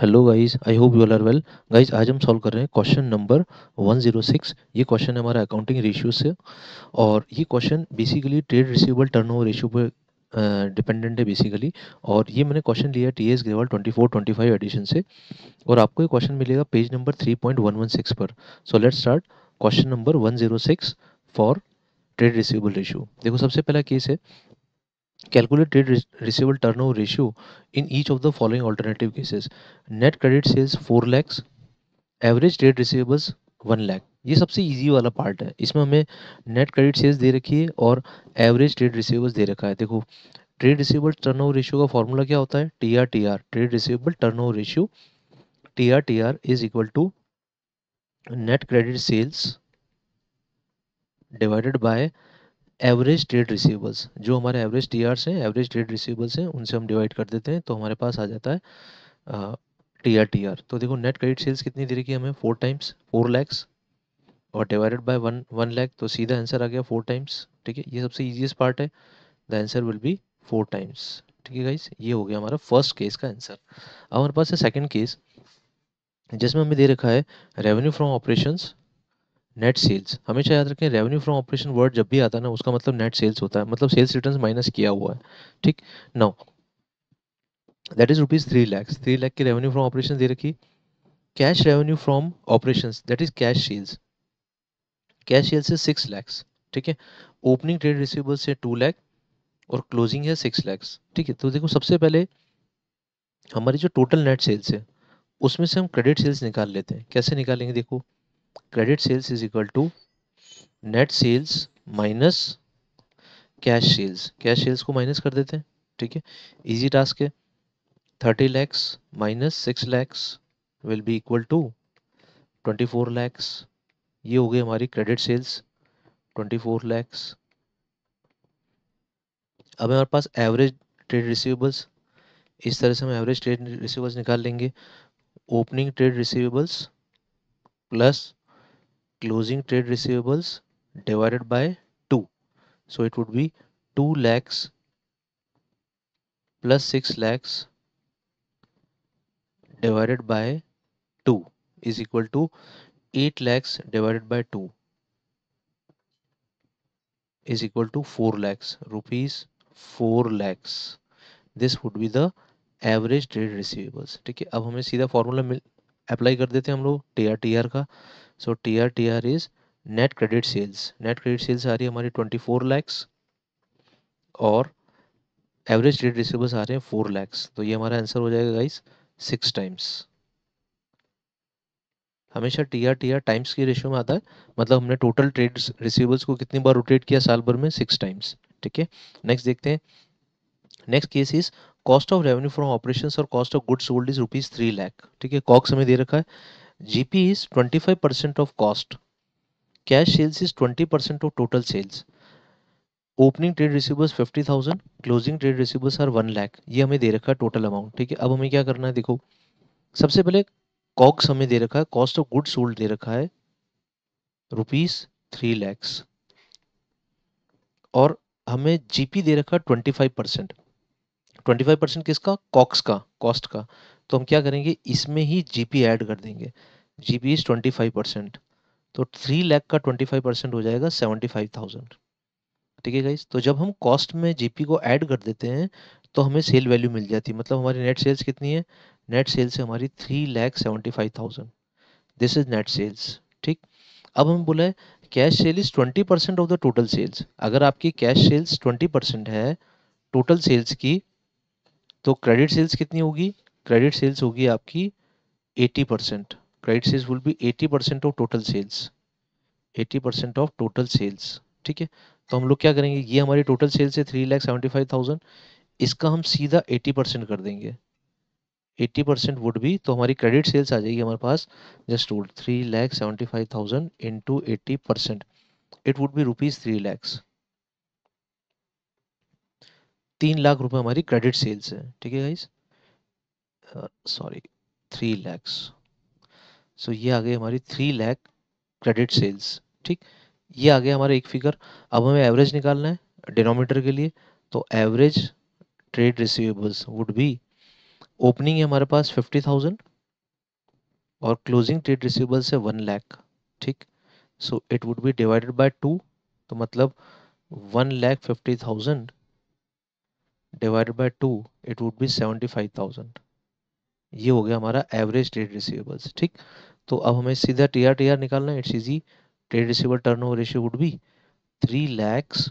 Hello guys I hope you are well guys आज हम solve कर रहे हैं क्वेश्चन नंबर 106 ये क्वेश्चन है हमारा अकाउंटिंग रेशियो से और ये question basically trade receivable turnover ratio पर डिपेंडेंट है बेसिकली और ये मैंने क्वेश्चन लिया T S Grewal twenty four twenty five edition से और आपको ये क्वेश्चन मिलेगा page number three point one one six पर so let start question number one zero six for trade receivable ratio देखो सबसे पहला केस है Calculate trade receivable turnover ratio in each of the following alternative cases. Net credit sales 4 lakhs, average trade receivables 1 lakh. ये सबसे easy वाला part है इसमें हमें नेट क्रेडिट सेल्स दे रखी है और एवरेज ट्रेड रिसीवर्स दे रखा है देखो ट्रेड रिसीवेबल टर्नओवर रेशियो का फॉर्मूला क्या होता है T R T R trade receivable turnover ratio T R T R is equal to net credit sales divided by average trade receivables जो हमारे average T Rs हैं average trade receivables हैं उनसे हम डिवाइड कर देते हैं तो हमारे पास आ जाता है टी आर टी आर तो देखो नेट क्रेडिट सेल्स कितनी दे की है हमें फोर टाइम्स फोर लैक्स और divided by one one lakh तो सीधा आंसर आ गया फोर टाइम्स ठीक है ये सबसे ईजिएस्ट पार्ट है the answer will be four times ठीक है गाइस ये हो गया हमारा फर्स्ट केस का आंसर अब हमारे पास है सेकेंड केस जिसमें हमें दे रखा है revenue from operations net sales हमेशा याद रखें रेवेन्यू फ्रॉम ऑपरेशन वर्ड जब भी आता है ना उसका मतलब नेट सेल्स होता है मतलब सेल्स रिटर्न माइनस किया हुआ है ठीक now that is rupees three lakhs three lakh के रेवेन्यू फ्रॉम ऑपरेशन दे रखी cash revenue from operation that is cash sales cash sales से सिक्स लैक्स ठीक है ओपनिंग ट्रेड रिसीवेबल्स से टू लैख और क्लोजिंग है सिक्स लैक्स ठीक है तो देखो सबसे पहले हमारी जो टोटल नेट सेल्स है उसमें से हम क्रेडिट सेल्स निकाल लेते हैं कैसे निकालेंगे देखो credit sales is equal to net sales minus cash sales cash sales को माइनस कर देते हैं ठीक है इजी टास्क है thirty lakhs minus six lakhs will be equal to twenty four lakhs ये हो गई हमारी credit sales twenty four lakhs अब हमारे पास एवरेज ट्रेड रिसीवेबल्स इस तरह से हम एवरेज ट्रेड रिसीवेबल्स निकाल लेंगे opening trade receivables plus closing trade receivables divided by 2. So it would be 2 lakhs plus 6 lakhs divided by 2 is equal to 8 lakhs divided by 2 is equal to 4 lakhs rupees 4 lakhs this would be the average trade receivables ठीक है अब हमें सीधा formula मिल apply कर देते हैं हम लोग टी आर टी आर का so T R T R is net credit sales net credit sales आ रही है हमारी ट्वेंटी फोर लैक्स और एवरेज क्रेडिट रिसीवर्स आ रहे हैं फोर लैक्स तो ये हमारा आंसर हो जाएगा गाइस सिक्स टाइम्स हमेशा T R T R times की रेशियो में आता है मतलब हमने टोटल ट्रेड रिसीवर्स को कितनी बार रोटेट किया साल भर में सिक्स टाइम्स ठीक है नेक्स्ट देखते हैं next case is cost of revenue from operation और cost of goods sold is rupees three lakh ठीक है कॉक्स हमें दे रखा है GP is 25% of cost. Cash sales is 20% of total sales. Opening trade receivers 50,000, closing trade receivers are one lakh ये हमें दे रखा है टोटल अमाउंट ठीक है अब हमें क्या करना है देखो सबसे पहले कॉक्स हमें दे रखा है कॉस्ट ऑफ गुड सोल्ड दे रखा है रुपीज थ्री लैक्स और हमें जीपी दे रखा है twenty five percent twenty five percent किसका कॉक्स का कॉस्ट का तो हम क्या करेंगे इसमें ही जीपी ऐड कर देंगे GP is twenty five percent तो थ्री लैख का ट्वेंटी फाइव परसेंट हो जाएगा सेवेंटी फाइव थाउजेंड ठीक है तो जब हम कॉस्ट में जीपी को ऐड कर देते हैं तो हमें सेल वैल्यू मिल जाती है मतलब हमारी नेट सेल्स कितनी है नेट सेल्स है हमारी three lakh seventy five thousand this is net sales ठीक अब हम बोला है cash sale is twenty percent of the total sales अगर आपकी कैश सेल्स ट्वेंटी परसेंट है टोटल सेल्स की तो क्रेडिट सेल्स कितनी होगी क्रेडिट सेल्स होगी आपकी 80 percent credit sales will be 80 percent of total sales 80 percent of total sales ठीक है तो हम लोग क्या करेंगे ये हमारी टोटल सेल्स है three lakh seventy five thousand इसका हम सीधा 80 परसेंट कर देंगे 80 परसेंट वुड भी तो हमारी क्रेडिट सेल्स आ जाएगी हमारे पास just rule three lakh seventy five thousand into eighty percent it would be rupees three lakhs तीन लाख रुपए हमारी क्रेडिट सेल्स है ठीक है guys sorry three lakhs so ये आ गई हमारी थ्री लैख क्रेडिट सेल्स ठीक ये आ गया हमारा एक फिगर अब हमें एवरेज निकालना है डिनोमीटर के लिए तो average trade receivables would be opening है हमारे पास फिफ्टी थाउजेंड और क्लोजिंग ट्रेड रिसीवेबल्स है वन लैख ठीक so it would be divided by two तो मतलब one lakh fifty thousand divided by two it would be seventy five thousand ये हो गया हमारा एवरेज ट्रेड रिसीवेबल्स ठीक तो अब हमें सीधा टी आर टी आर निकालना है it's easy trade receivable turn over ratio would be three lakhs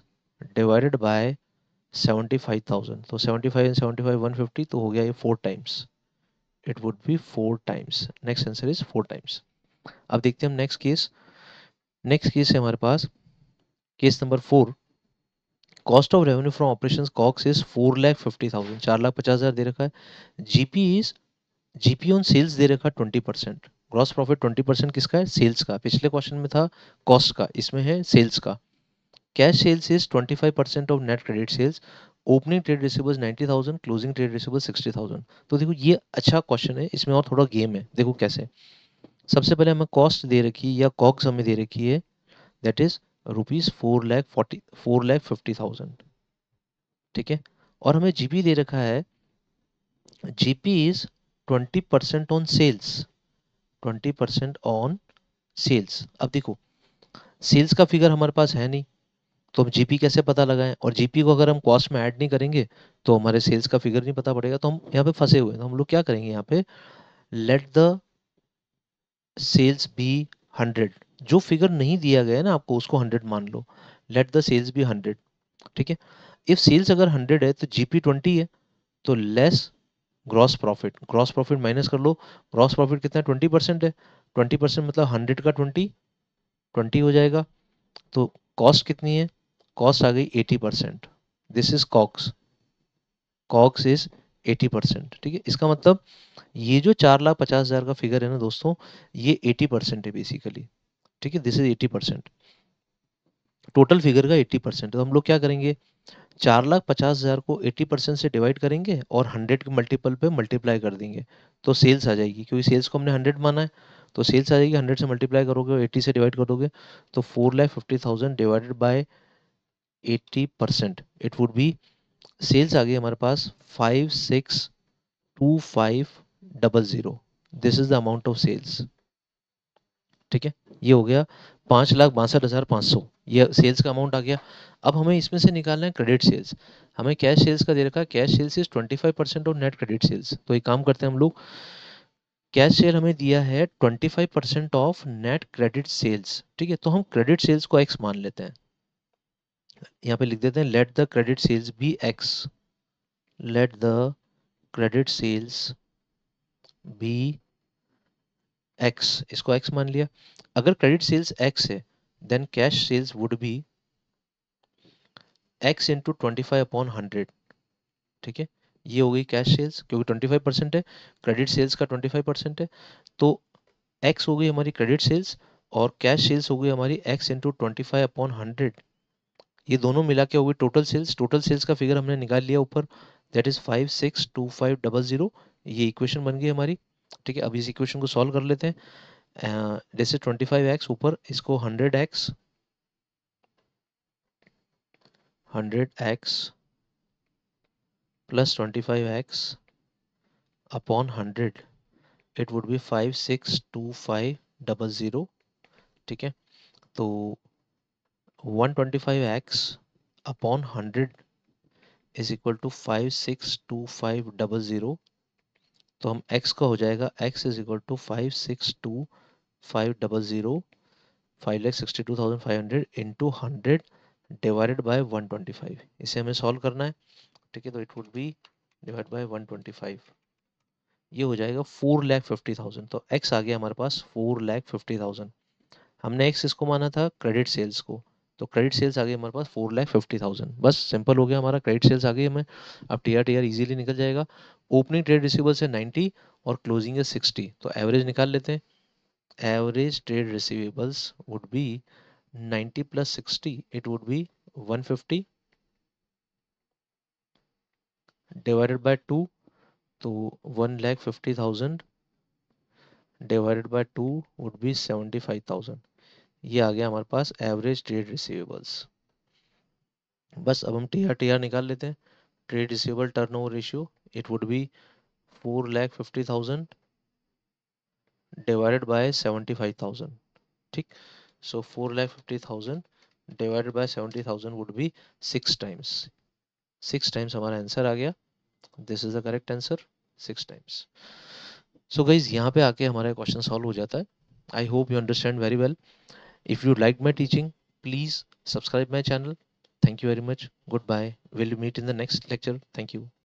divided by seventy five thousand तो seventy five and seventy five one fifty तो हो गया ये four times it would be four times next answer is four times अब देखते हैं हम next case next case है हमारे पास case number four cost of revenue from operation COGS is four lakh fifty thousand चार लाख पचास हज़ार दे रखा है GP is GP on sales दे रखा है twenty percent gross profit twenty percent किसका है सेल्स का पिछले क्वेश्चन में था कॉस्ट का इसमें है सेल्स का cash sales is twenty five percent of net credit sales opening trade receivers ninety thousand closing trade receivers sixty thousand तो देखो ये अच्छा क्वेश्चन है इसमें और थोड़ा गेम है देखो कैसे सबसे पहले हमें कॉस्ट दे रखी है या कॉक्स हमें दे रखी है that is rupees four lakh forty four lakh fifty thousand ठीक है और हमें जीपी दे रखा है GP is twenty percent on sales twenty percent on sales अब देखो सेल्स का फिगर हमारे पास है नहीं तो हम जीपी कैसे पता लगाएं और जीपी को अगर हम कॉस्ट में ऐड नहीं करेंगे तो हमारे सेल्स का फिगर नहीं पता पड़ेगा तो हम यहाँ पे फंसे हुए हैं तो हम लोग क्या करेंगे यहाँ पे let the sales be hundred जो फिगर नहीं दिया गया है ना आपको उसको हंड्रेड मान लो let the sales be hundred ठीक है इफ सेल्स अगर हंड्रेड है तो जीपी ट्वेंटी है तो less gross profit gross profit minus कर लो ग्रॉस प्रॉफिट कितना है ट्वेंटी परसेंट है ट्वेंटी परसेंट मतलब हंड्रेड का ट्वेंटी ट्वेंटी हो जाएगा तो कॉस्ट कितनी है कॉस्ट आ गई eighty percent this is COGS COGS is eighty percent ठीक है इसका मतलब ये जो चार लाख पचास हज़ार का फिगर है ना दोस्तों ये एटी परसेंट है बेसिकली ठीक है this is eighty percent total figure का एट्टी परसेंट तो हम लोग क्या करेंगे चार लाख पचास हज़ार को एट्टी परसेंट से डिवाइड करेंगे और हंड्रेड के मल्टीपल पे मल्टीप्लाई कर देंगे तो सेल्स आ जाएगी क्योंकि सेल्स को हमने हंड्रेड माना है तो सेल्स आ जाएगी हंड्रेड से मल्टीप्लाई करोगे और एट्टी से डिवाइड करोगे तो four lakh fifty thousand divided by eighty percent it would be sales आ गई हमारे पास five six two five double zero this is the amount of sales ठीक है ये हो गया पाँच लाख बासठ हज़ार पाँच सौ यह सेल्स का अमाउंट आ गया अब हमें इसमें से निकालना है क्रेडिट सेल्स हमें कैश सेल्स का दे रखा है cash sales is twenty five percent और नेट क्रेडिट सेल्स तो एक काम करते हैं हम लोग कैश सेल हमें दिया है twenty five percent of net credit sales ठीक है तो हम क्रेडिट सेल्स को एक्स मान लेते हैं यहाँ पे लिख देते हैं let the credit sales be x let the credit sales be x इसको एक्स मान लिया अगर क्रेडिट सेल्स एक्स है then cash sales would be x into twenty five upon hundred ठीक है ये हो गई कैश सेल्स क्योंकि ट्वेंटी फाइव परसेंट है क्रेडिट सेल्स का ट्वेंटी फाइव परसेंट है तो एक्स हो गई हमारी क्रेडिट सेल्स और कैश सेल्स हो गई हमारी x into twenty five upon hundred ये दोनों मिला के हो गई टोटल सेल्स टोटल सेल्स का फिगर हमने निकाल लिया ऊपर that is five six two five double zero ये इक्वेशन बन गई हमारी ठीक है अब इस इक्वेशन को सॉल्व कर लेते हैं जैसे ट्वेंटी फाइव एक्स ऊपर इसको hundred x hundred x plus twenty five x upon hundred it would be five six two five double zero ठीक है तो one twenty five x upon hundred is equal to five six two five double zero तो हम x का हो जाएगा x is equal to five six two five double zero five lakh sixty two thousand five hundred into hundred divided by one twenty five इसे हमें solve करना है ठीक है तो it would be divide by one twenty five ये हो जाएगा फोर लैख फिफ्टी थाउजेंड तो एक्स आ गया हमारे पास फोर लैख फिफ्टी थाउजेंड हमने एक्स इसको माना था क्रेडिट सेल्स को तो क्रेडिट सेल्स आ गई हमारे पास फोर लाख फिफ्टी थाउजेंड बस सिंपल हो गया हमारा क्रेडिट सेल्स आ गई हमें अब T R T R easily निकल जाएगा ओपनिंग ट्रेड रिसीवेबल्स है नाइन्टी और क्लोजिंग है सिक्सटी तो एवरेज निकाल लेते हैं average trade receivables would be ninety plus sixty it would be one fifty divided by two तो one lakh fifty thousand divided by two would be seventy five thousand ये आ गया हमारे पास एवरेज ट्रेड रिसीवेबल्स बस अब हम टी आर टी आर निकाल लेते हैं trade receivable turn over ratio it would be four lakh fifty thousand divided by seventy five thousand ठीक so four lakh fifty thousand divided by seventy thousand would be six times six times हमारा answer आ गया this is the correct answer six times so guys यहाँ पे आके हमारा question solve हो जाता है I hope you understand very well If you like my teaching, please subscribe my channel. Thank you very much. Goodbye. We'll meet in the next lecture. Thank you.